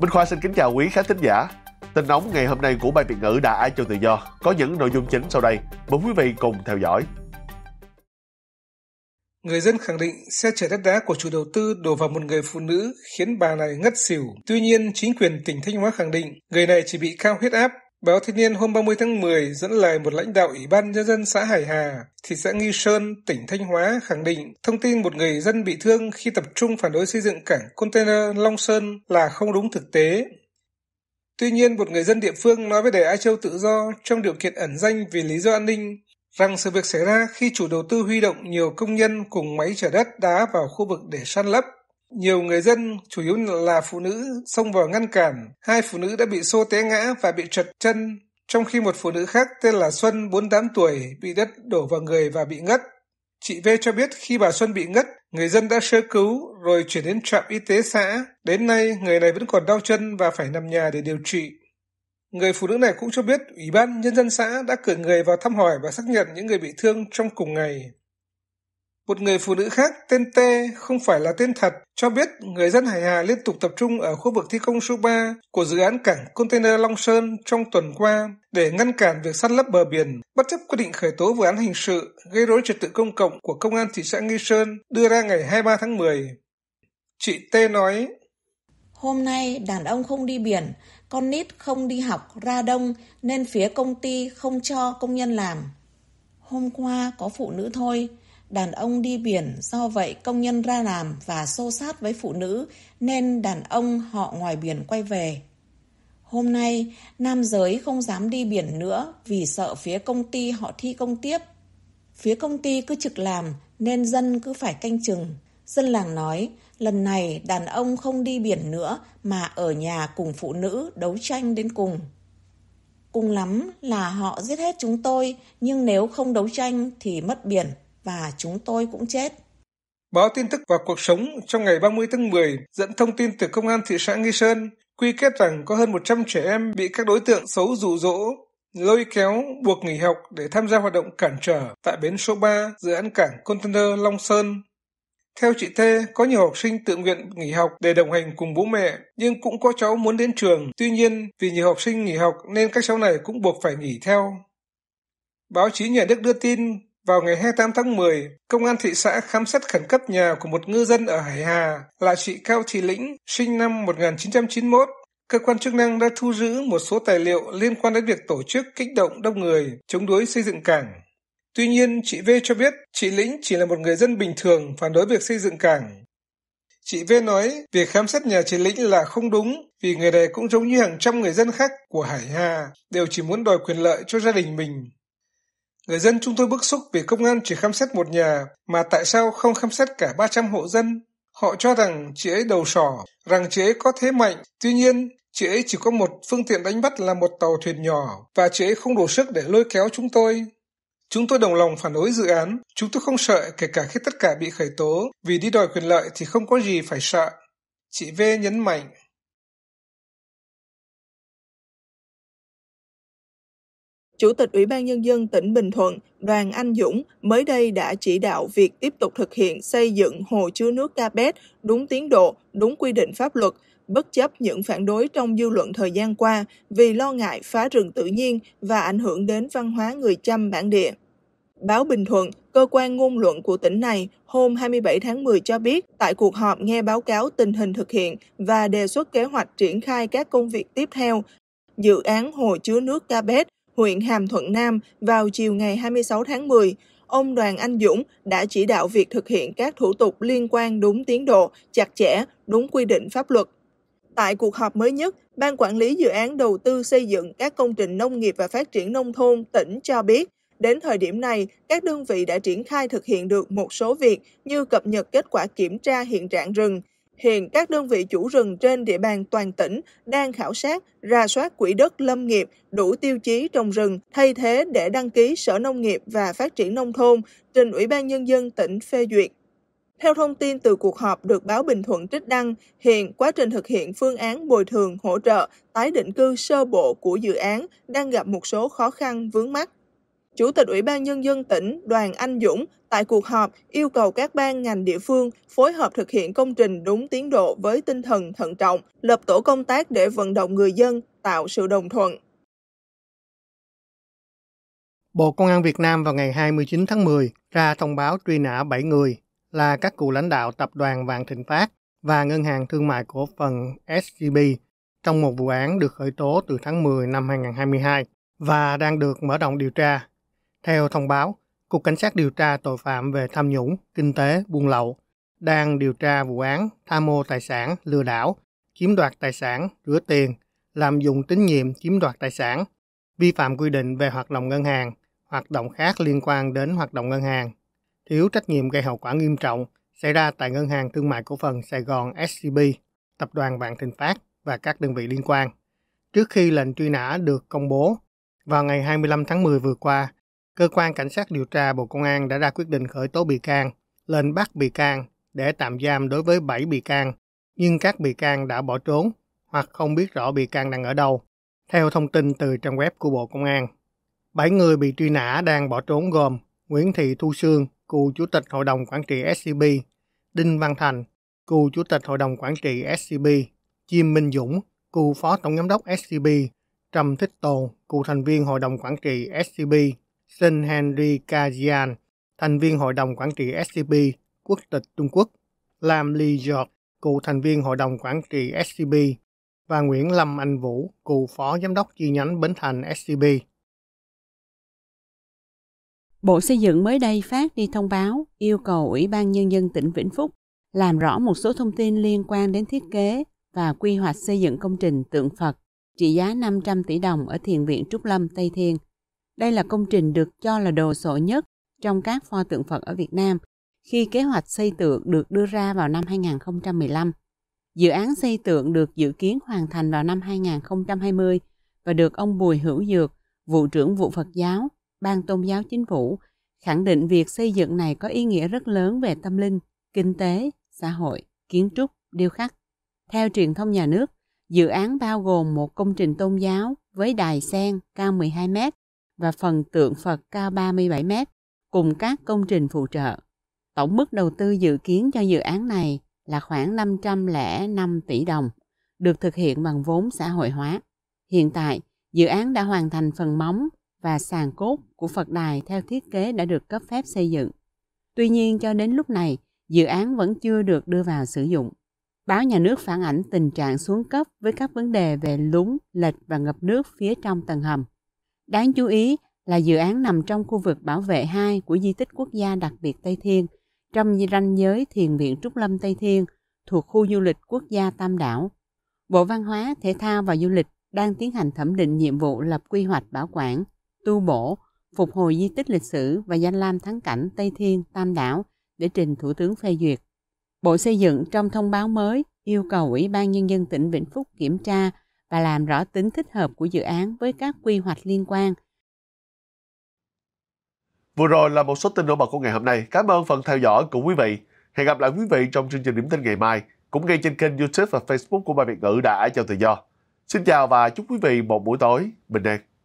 Minh Khoa xin kính chào quý khán thính giả. Tin nóng ngày hôm nay của Ban Việt ngữ đã ai cho tự do có những nội dung chính sau đây. Mời quý vị cùng theo dõi. Người dân khẳng định xe chở đất đá của chủ đầu tư đổ vào một người phụ nữ khiến bà này ngất xỉu. Tuy nhiên, chính quyền tỉnh Thanh Hóa khẳng định người này chỉ bị cao huyết áp Báo Thanh niên hôm 30 tháng 10 dẫn lời một lãnh đạo Ủy ban Nhân dân xã Hải Hà, thị xã Nghi Sơn, tỉnh Thanh Hóa khẳng định thông tin một người dân bị thương khi tập trung phản đối xây dựng cảng container Long Sơn là không đúng thực tế. Tuy nhiên, một người dân địa phương nói với Đài Á Châu Tự Do trong điều kiện ẩn danh vì lý do an ninh rằng sự việc xảy ra khi chủ đầu tư huy động nhiều công nhân cùng máy chở đất đá vào khu vực để săn lấp nhiều người dân, chủ yếu là phụ nữ, xông vào ngăn cản. Hai phụ nữ đã bị xô té ngã và bị trật chân, trong khi một phụ nữ khác tên là Xuân, 48 tuổi, bị đất đổ vào người và bị ngất. Chị V cho biết khi bà Xuân bị ngất, người dân đã sơ cứu rồi chuyển đến trạm y tế xã. Đến nay, người này vẫn còn đau chân và phải nằm nhà để điều trị. Người phụ nữ này cũng cho biết Ủy ban Nhân dân xã đã cử người vào thăm hỏi và xác nhận những người bị thương trong cùng ngày. Một người phụ nữ khác tên T không phải là tên thật cho biết người dân Hải Hà liên tục tập trung ở khu vực thi công số 3 của dự án cảng container Long Sơn trong tuần qua để ngăn cản việc săn lấp bờ biển, bất chấp quyết định khởi tố vụ án hình sự gây rối trật tự công cộng của công an thị xã Nghi Sơn đưa ra ngày 23 tháng 10. Chị T nói: Hôm nay đàn ông không đi biển, con nít không đi học ra đông nên phía công ty không cho công nhân làm. Hôm qua có phụ nữ thôi, Đàn ông đi biển, do vậy công nhân ra làm và xô sát với phụ nữ, nên đàn ông họ ngoài biển quay về. Hôm nay, nam giới không dám đi biển nữa vì sợ phía công ty họ thi công tiếp. Phía công ty cứ trực làm nên dân cứ phải canh chừng. Dân làng nói, lần này đàn ông không đi biển nữa mà ở nhà cùng phụ nữ đấu tranh đến cùng. Cùng lắm là họ giết hết chúng tôi, nhưng nếu không đấu tranh thì mất biển và chúng tôi cũng chết. Báo tin tức và cuộc sống trong ngày 30 tháng 10 dẫn thông tin từ Công an thị xã Nghi Sơn quy kết rằng có hơn 100 trẻ em bị các đối tượng xấu rụ rỗ, lôi kéo, buộc nghỉ học để tham gia hoạt động cản trở tại bến số 3 dự án cảng container Long Sơn. Theo chị Thê, có nhiều học sinh tự nguyện nghỉ học để đồng hành cùng bố mẹ, nhưng cũng có cháu muốn đến trường. Tuy nhiên, vì nhiều học sinh nghỉ học nên các cháu này cũng buộc phải nghỉ theo. Báo chí nhà nước đưa tin vào ngày 28 tháng 10, công an thị xã khám xét khẩn cấp nhà của một ngư dân ở Hải Hà là chị Cao Thị Lĩnh, sinh năm 1991. Cơ quan chức năng đã thu giữ một số tài liệu liên quan đến việc tổ chức kích động đông người, chống đối xây dựng cảng. Tuy nhiên, chị V cho biết chị Lĩnh chỉ là một người dân bình thường phản đối việc xây dựng cảng. Chị V nói việc khám xét nhà chị Lĩnh là không đúng vì người này cũng giống như hàng trăm người dân khác của Hải Hà đều chỉ muốn đòi quyền lợi cho gia đình mình Người dân chúng tôi bức xúc vì công an chỉ khám xét một nhà, mà tại sao không khám xét cả 300 hộ dân? Họ cho rằng chị ấy đầu sỏ, rằng chị ấy có thế mạnh. Tuy nhiên, chị ấy chỉ có một phương tiện đánh bắt là một tàu thuyền nhỏ và chị ấy không đủ sức để lôi kéo chúng tôi. Chúng tôi đồng lòng phản đối dự án, chúng tôi không sợ kể cả khi tất cả bị khởi tố, vì đi đòi quyền lợi thì không có gì phải sợ. Chị V nhấn mạnh. Chủ tịch Ủy ban Nhân dân tỉnh Bình Thuận Đoàn Anh Dũng mới đây đã chỉ đạo việc tiếp tục thực hiện xây dựng hồ chứa nước Capet đúng tiến độ, đúng quy định pháp luật, bất chấp những phản đối trong dư luận thời gian qua vì lo ngại phá rừng tự nhiên và ảnh hưởng đến văn hóa người Chăm bản địa. Báo Bình Thuận, cơ quan ngôn luận của tỉnh này, hôm 27 tháng 10 cho biết tại cuộc họp nghe báo cáo tình hình thực hiện và đề xuất kế hoạch triển khai các công việc tiếp theo, dự án hồ chứa nước Capet huyện Hàm Thuận Nam vào chiều ngày 26 tháng 10, ông Đoàn Anh Dũng đã chỉ đạo việc thực hiện các thủ tục liên quan đúng tiến độ, chặt chẽ, đúng quy định pháp luật. Tại cuộc họp mới nhất, Ban Quản lý Dự án Đầu tư xây dựng các công trình nông nghiệp và phát triển nông thôn tỉnh cho biết, đến thời điểm này, các đơn vị đã triển khai thực hiện được một số việc như cập nhật kết quả kiểm tra hiện trạng rừng, Hiện các đơn vị chủ rừng trên địa bàn toàn tỉnh đang khảo sát, ra soát quỹ đất lâm nghiệp đủ tiêu chí trồng rừng thay thế để đăng ký Sở Nông nghiệp và Phát triển Nông thôn trình Ủy ban Nhân dân tỉnh phê duyệt. Theo thông tin từ cuộc họp được báo Bình Thuận trích đăng, hiện quá trình thực hiện phương án bồi thường, hỗ trợ, tái định cư sơ bộ của dự án đang gặp một số khó khăn vướng mắt. Chủ tịch Ủy ban Nhân dân tỉnh Đoàn Anh Dũng tại cuộc họp yêu cầu các ban ngành địa phương phối hợp thực hiện công trình đúng tiến độ với tinh thần thận trọng, lập tổ công tác để vận động người dân tạo sự đồng thuận. Bộ Công an Việt Nam vào ngày 29 tháng 10 ra thông báo truy nã 7 người là các cựu lãnh đạo tập đoàn Vạn Thịnh Phát và Ngân hàng Thương mại Cổ phần SCB trong một vụ án được khởi tố từ tháng 10 năm 2022 và đang được mở rộng điều tra theo thông báo, Cục Cảnh sát điều tra tội phạm về tham nhũng, kinh tế, buôn lậu đang điều tra vụ án tham mô tài sản, lừa đảo, chiếm đoạt tài sản, rửa tiền, làm dụng tín nhiệm chiếm đoạt tài sản, vi phạm quy định về hoạt động ngân hàng, hoạt động khác liên quan đến hoạt động ngân hàng, thiếu trách nhiệm gây hậu quả nghiêm trọng xảy ra tại Ngân hàng Thương mại Cổ phần Sài Gòn SCB, Tập đoàn Vạn Thịnh Phát và các đơn vị liên quan. Trước khi lệnh truy nã được công bố, vào ngày 25 tháng 10 vừa qua, cơ quan cảnh sát điều tra Bộ Công an đã ra quyết định khởi tố bị can, lệnh bắt bị can để tạm giam đối với 7 bị can, nhưng các bị can đã bỏ trốn hoặc không biết rõ bị can đang ở đâu, theo thông tin từ trang web của Bộ Công an. 7 người bị truy nã đang bỏ trốn gồm Nguyễn Thị Thu Sương, cựu Chủ tịch Hội đồng Quản trị SCB, Đinh Văn Thành, cựu Chủ tịch Hội đồng Quản trị SCB, Chiêm Minh Dũng, cựu Phó Tổng Giám đốc SCB, Trầm Thích Tồn, cựu thành viên Hội đồng Quản trị SCB, Shin Henry Kajian, thành viên hội đồng quản trị SCB, quốc tịch Trung Quốc, Lam Ly Giọt, cựu thành viên hội đồng quản trị SCB và Nguyễn Lâm Anh Vũ, cựu phó giám đốc chi nhánh Bến Thành SCB. Bộ Xây dựng mới đây phát đi thông báo yêu cầu Ủy ban Nhân dân tỉnh Vĩnh Phúc làm rõ một số thông tin liên quan đến thiết kế và quy hoạch xây dựng công trình tượng Phật trị giá 500 tỷ đồng ở Thiền viện Trúc Lâm Tây Thiên đây là công trình được cho là đồ sộ nhất trong các pho tượng Phật ở Việt Nam khi kế hoạch xây tượng được đưa ra vào năm 2015. Dự án xây tượng được dự kiến hoàn thành vào năm 2020 và được ông Bùi Hữu Dược, vụ trưởng vụ Phật giáo, ban tôn giáo chính phủ, khẳng định việc xây dựng này có ý nghĩa rất lớn về tâm linh, kinh tế, xã hội, kiến trúc, điêu khắc. Theo truyền thông nhà nước, dự án bao gồm một công trình tôn giáo với đài sen cao 12 mét và phần tượng Phật cao 37 mét cùng các công trình phụ trợ. Tổng mức đầu tư dự kiến cho dự án này là khoảng 505 tỷ đồng, được thực hiện bằng vốn xã hội hóa. Hiện tại, dự án đã hoàn thành phần móng và sàn cốt của Phật đài theo thiết kế đã được cấp phép xây dựng. Tuy nhiên cho đến lúc này, dự án vẫn chưa được đưa vào sử dụng. Báo nhà nước phản ảnh tình trạng xuống cấp với các vấn đề về lúng, lệch và ngập nước phía trong tầng hầm. Đáng chú ý là dự án nằm trong khu vực bảo vệ 2 của di tích quốc gia đặc biệt Tây Thiên, trong ranh giới Thiền viện Trúc Lâm Tây Thiên, thuộc khu du lịch quốc gia Tam Đảo. Bộ Văn hóa, Thể thao và Du lịch đang tiến hành thẩm định nhiệm vụ lập quy hoạch bảo quản, tu bổ, phục hồi di tích lịch sử và danh lam thắng cảnh Tây Thiên, Tam Đảo để trình Thủ tướng phê duyệt. Bộ Xây dựng trong thông báo mới yêu cầu Ủy ban Nhân dân tỉnh Vĩnh Phúc kiểm tra và làm rõ tính thích hợp của dự án với các quy hoạch liên quan. Vừa rồi là một số tin nổi bật của ngày hôm nay. Cảm ơn phần theo dõi của quý vị. Hẹn gặp lại quý vị trong chương trình điểm tin ngày mai, cũng ngay trên kênh YouTube và Facebook của Ban Việt ngữ đã cho tự do. Xin chào và chúc quý vị một buổi tối bình an.